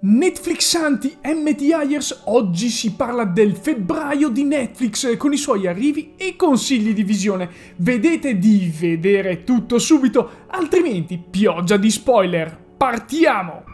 Netflixanti MTIers, oggi si parla del febbraio di Netflix eh, con i suoi arrivi e consigli di visione. Vedete di vedere tutto subito, altrimenti pioggia di spoiler. Partiamo!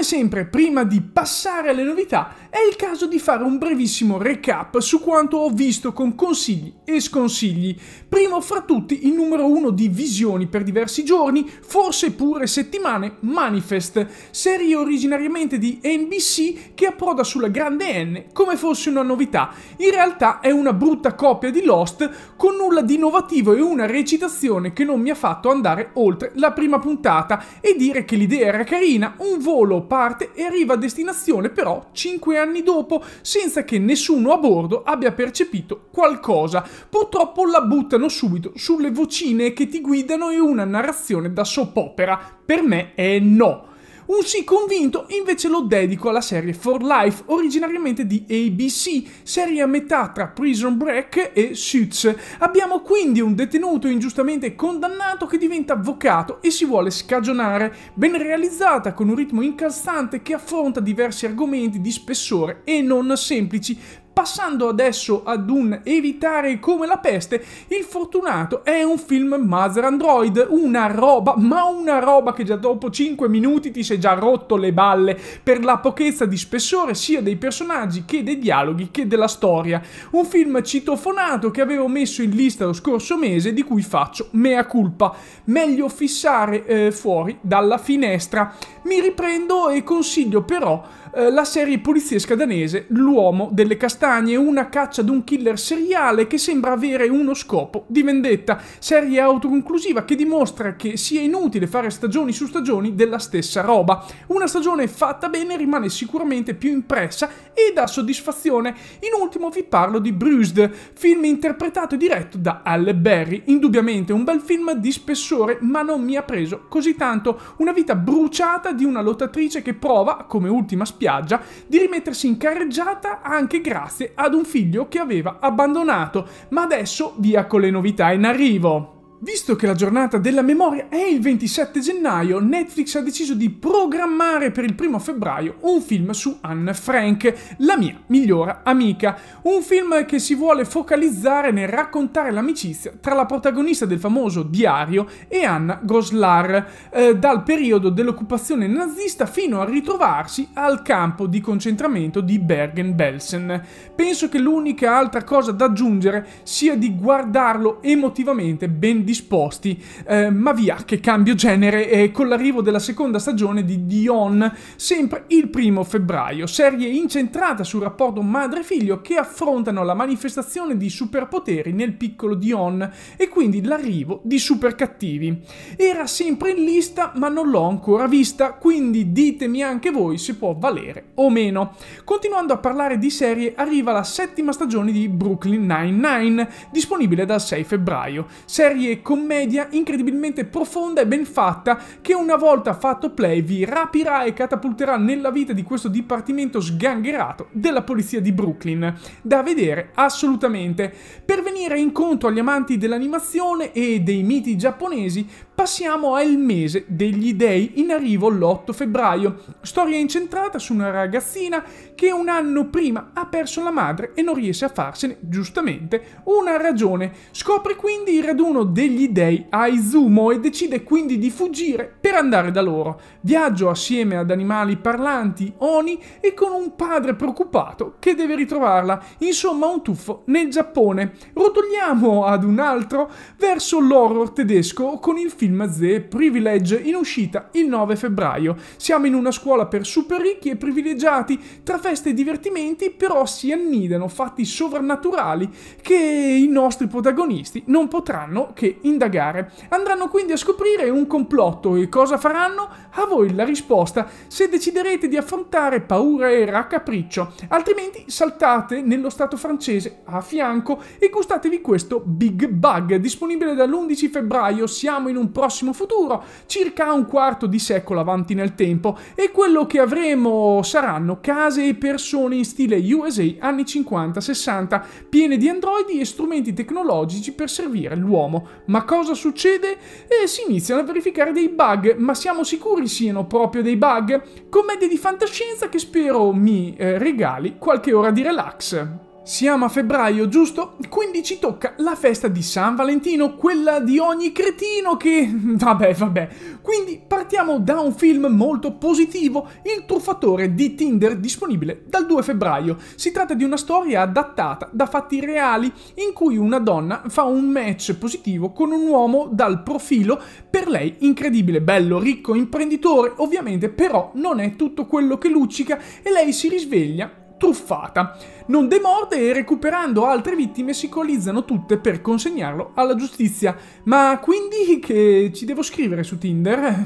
Come sempre, prima di passare alle novità, è il caso di fare un brevissimo recap su quanto ho visto con consigli e sconsigli. Primo fra tutti il numero uno di visioni per diversi giorni, forse pure settimane, Manifest, serie originariamente di NBC che approda sulla grande N come fosse una novità. In realtà è una brutta copia di Lost con nulla di innovativo e una recitazione che non mi ha fatto andare oltre la prima puntata e dire che l'idea era carina, un volo parte e arriva a destinazione però 5 anni dopo, senza che nessuno a bordo abbia percepito qualcosa. Purtroppo la buttano subito sulle vocine che ti guidano e una narrazione da soppopera. Per me è no. Un sì convinto invece lo dedico alla serie For Life, originariamente di ABC, serie a metà tra Prison Break e Suits. Abbiamo quindi un detenuto ingiustamente condannato che diventa avvocato e si vuole scagionare, ben realizzata con un ritmo incalzante che affronta diversi argomenti di spessore e non semplici, Passando adesso ad un evitare come la peste, Il Fortunato è un film Mother Android, una roba, ma una roba che già dopo 5 minuti ti sei già rotto le balle per la pochezza di spessore sia dei personaggi che dei dialoghi che della storia. Un film citofonato che avevo messo in lista lo scorso mese di cui faccio mea culpa. Meglio fissare eh, fuori dalla finestra. Mi riprendo e consiglio però eh, la serie poliziesca danese L'uomo delle castagne montagne una caccia ad un killer seriale che sembra avere uno scopo di vendetta. Serie autoconclusiva che dimostra che sia inutile fare stagioni su stagioni della stessa roba. Una stagione fatta bene rimane sicuramente più impressa e dà soddisfazione. In ultimo vi parlo di Bruised, film interpretato e diretto da Halle Berry. Indubbiamente un bel film di spessore, ma non mi ha preso così tanto. Una vita bruciata di una lottatrice che prova, come ultima spiaggia, di rimettersi in carreggiata anche grazie grazie ad un figlio che aveva abbandonato, ma adesso via con le novità in arrivo. Visto che la giornata della memoria è il 27 gennaio, Netflix ha deciso di programmare per il primo febbraio un film su Anne Frank, la mia migliore amica. Un film che si vuole focalizzare nel raccontare l'amicizia tra la protagonista del famoso diario e Anna Goslar, eh, dal periodo dell'occupazione nazista fino a ritrovarsi al campo di concentramento di Bergen-Belsen. Penso che l'unica altra cosa da aggiungere sia di guardarlo emotivamente ben disposti, eh, ma via che cambio genere eh, con l'arrivo della seconda stagione di Dion, sempre il primo febbraio, serie incentrata sul rapporto madre-figlio che affrontano la manifestazione di superpoteri nel piccolo Dion e quindi l'arrivo di super cattivi. Era sempre in lista ma non l'ho ancora vista, quindi ditemi anche voi se può valere o meno. Continuando a parlare di serie, arriva la settima stagione di Brooklyn Nine-Nine, disponibile dal 6 febbraio, serie commedia incredibilmente profonda e ben fatta che una volta fatto play vi rapirà e catapulterà nella vita di questo dipartimento sgangherato della polizia di Brooklyn. Da vedere assolutamente. Per venire incontro agli amanti dell'animazione e dei miti giapponesi passiamo al mese degli dei in arrivo l'8 febbraio. Storia incentrata su una ragazzina che un anno prima ha perso la madre e non riesce a farsene, giustamente, una ragione. Scopre quindi il raduno degli dei a Izumo e decide quindi di fuggire per andare da loro. Viaggio assieme ad animali parlanti, oni e con un padre preoccupato che deve ritrovarla. Insomma, un tuffo nel Giappone. Rotogliamo ad un altro verso l'horror tedesco con il film film The Privilege in uscita il 9 febbraio. Siamo in una scuola per super ricchi e privilegiati, tra feste e divertimenti però si annidano fatti sovrannaturali che i nostri protagonisti non potranno che indagare. Andranno quindi a scoprire un complotto e cosa faranno? A voi la risposta se deciderete di affrontare paura e raccapriccio, altrimenti saltate nello stato francese a fianco e gustatevi questo Big Bug disponibile dall'11 febbraio. Siamo in un prossimo futuro, circa un quarto di secolo avanti nel tempo, e quello che avremo saranno case e persone in stile USA anni 50-60, piene di androidi e strumenti tecnologici per servire l'uomo. Ma cosa succede? E eh, si iniziano a verificare dei bug, ma siamo sicuri siano proprio dei bug? Commedia di fantascienza che spero mi eh, regali qualche ora di relax. Siamo a febbraio, giusto? Quindi ci tocca la festa di San Valentino, quella di ogni cretino che... vabbè, vabbè. Quindi partiamo da un film molto positivo, Il truffatore di Tinder, disponibile dal 2 febbraio. Si tratta di una storia adattata da fatti reali, in cui una donna fa un match positivo con un uomo dal profilo, per lei incredibile, bello, ricco, imprenditore, ovviamente però non è tutto quello che luccica e lei si risveglia truffata. Non demorde e recuperando altre vittime si coalizzano tutte per consegnarlo alla giustizia. Ma quindi che ci devo scrivere su Tinder?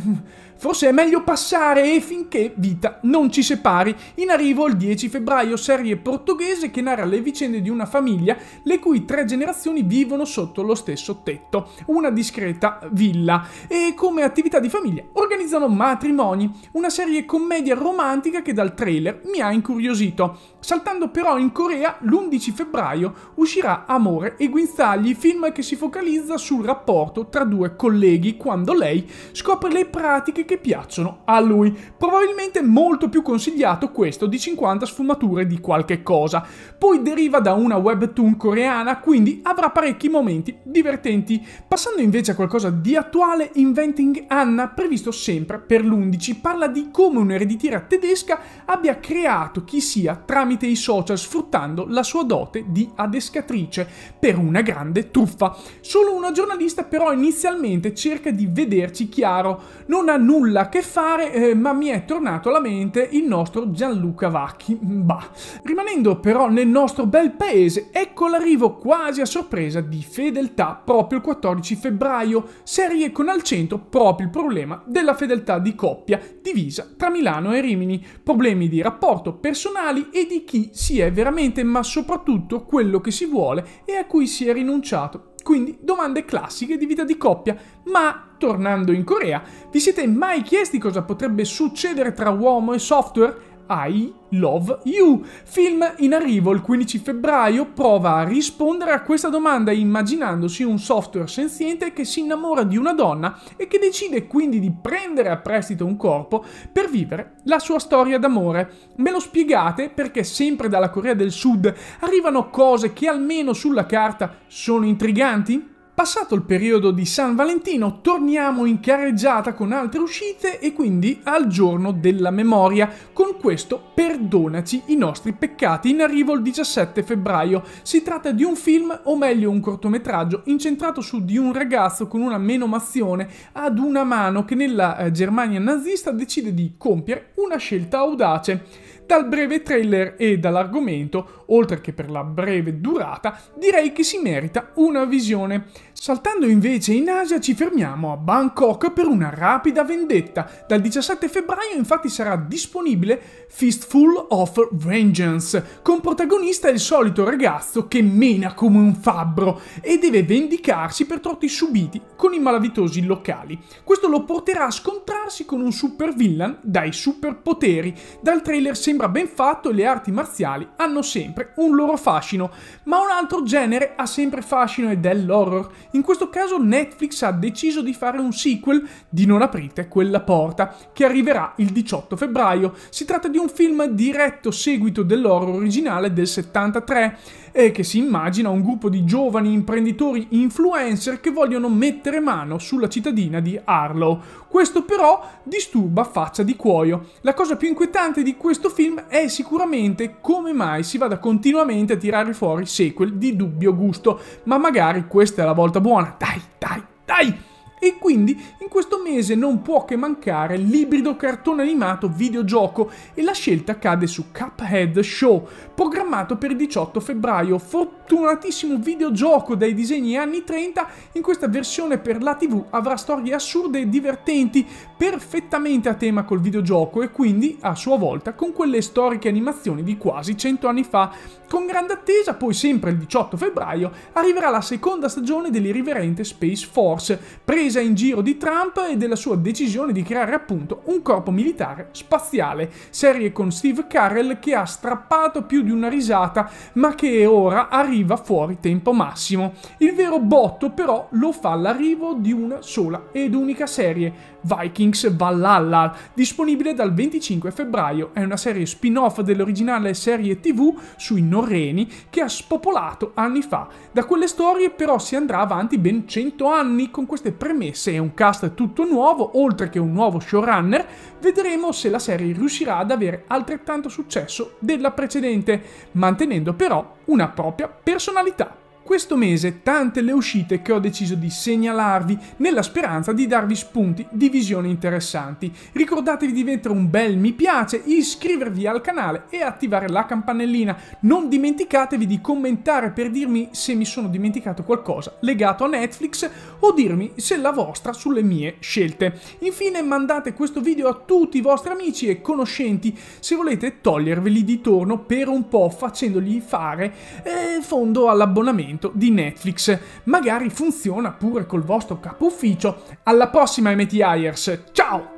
Forse è meglio passare e finché vita non ci separi. In arrivo il 10 febbraio serie portoghese che narra le vicende di una famiglia le cui tre generazioni vivono sotto lo stesso tetto, una discreta villa. E come attività di famiglia organizzano matrimoni, una serie commedia romantica che dal trailer mi ha incuriosito. Saltando però in Corea, l'11 febbraio uscirà Amore e Guinzagli, film che si focalizza sul rapporto tra due colleghi quando lei scopre le pratiche che che piacciono a lui. Probabilmente molto più consigliato questo di 50 sfumature di qualche cosa. Poi deriva da una webtoon coreana, quindi avrà parecchi momenti divertenti. Passando invece a qualcosa di attuale, Inventing Anna, previsto sempre per l'11, parla di come un'ereditiera tedesca abbia creato chi sia tramite i social sfruttando la sua dote di adescatrice per una grande truffa. Solo una giornalista però inizialmente cerca di vederci chiaro, non ha nulla nulla a che fare, eh, ma mi è tornato alla mente il nostro Gianluca Vacchi. Bah. Rimanendo però nel nostro bel paese, ecco l'arrivo quasi a sorpresa di Fedeltà proprio il 14 febbraio, serie con al centro proprio il problema della fedeltà di coppia divisa tra Milano e Rimini, problemi di rapporto personali e di chi si è veramente, ma soprattutto quello che si vuole e a cui si è rinunciato quindi domande classiche di vita di coppia, ma tornando in Corea, vi siete mai chiesti cosa potrebbe succedere tra uomo e software? I Love You. Film in arrivo il 15 febbraio prova a rispondere a questa domanda immaginandosi un software senziente che si innamora di una donna e che decide quindi di prendere a prestito un corpo per vivere la sua storia d'amore. Me lo spiegate perché sempre dalla Corea del Sud arrivano cose che almeno sulla carta sono intriganti? Passato il periodo di San Valentino, torniamo in carreggiata con altre uscite e quindi al giorno della memoria. Con questo Perdonaci i nostri peccati in arrivo il 17 febbraio. Si tratta di un film, o meglio un cortometraggio, incentrato su di un ragazzo con una menomazione ad una mano che nella eh, Germania nazista decide di compiere una scelta audace dal breve trailer e dall'argomento, oltre che per la breve durata, direi che si merita una visione. Saltando invece in Asia ci fermiamo a Bangkok per una rapida vendetta. Dal 17 febbraio infatti sarà disponibile Fistful of Vengeance, con protagonista il solito ragazzo che mena come un fabbro e deve vendicarsi per torti subiti con i malavitosi locali. Questo lo porterà a scontrarsi con un super villain dai superpoteri. Dal trailer sembra ben fatto e le arti marziali hanno sempre un loro fascino, ma un altro genere ha sempre fascino ed è l'horror. In questo caso Netflix ha deciso di fare un sequel di Non aprite quella porta, che arriverà il 18 febbraio. Si tratta di un film diretto seguito dell'oro originale del 73 è che si immagina un gruppo di giovani imprenditori influencer che vogliono mettere mano sulla cittadina di Harlow. Questo però disturba faccia di cuoio. La cosa più inquietante di questo film è sicuramente come mai si vada continuamente a tirare fuori sequel di dubbio gusto, ma magari questa è la volta buona. Dai, dai, dai! E quindi in questo mese non può che mancare l'ibrido cartone animato videogioco e la scelta cade su Cuphead Show, programmato per il 18 febbraio, fortunatissimo videogioco dai disegni anni 30, in questa versione per la TV avrà storie assurde e divertenti, perfettamente a tema col videogioco e quindi a sua volta con quelle storiche animazioni di quasi 100 anni fa. Con grande attesa, poi sempre il 18 febbraio, arriverà la seconda stagione dell'irriverente Space Force, presa presa in giro di Trump e della sua decisione di creare appunto un corpo militare spaziale, serie con Steve Carell che ha strappato più di una risata ma che ora arriva fuori tempo massimo. Il vero botto però lo fa l'arrivo di una sola ed unica serie, Vikings Valhalla, disponibile dal 25 febbraio. È una serie spin-off dell'originale serie TV sui norreni che ha spopolato anni fa. Da quelle storie però si andrà avanti ben 100 anni con queste premesse e un cast tutto nuovo, oltre che un nuovo showrunner, vedremo se la serie riuscirà ad avere altrettanto successo della precedente, mantenendo però una propria personalità questo mese tante le uscite che ho deciso di segnalarvi nella speranza di darvi spunti di visione interessanti. Ricordatevi di mettere un bel mi piace, iscrivervi al canale e attivare la campanellina. Non dimenticatevi di commentare per dirmi se mi sono dimenticato qualcosa legato a Netflix o dirmi se la vostra sulle mie scelte. Infine mandate questo video a tutti i vostri amici e conoscenti se volete toglierveli di torno per un po' facendogli fare eh, fondo all'abbonamento di Netflix. Magari funziona pure col vostro capo ufficio. Alla prossima MTIers, ciao!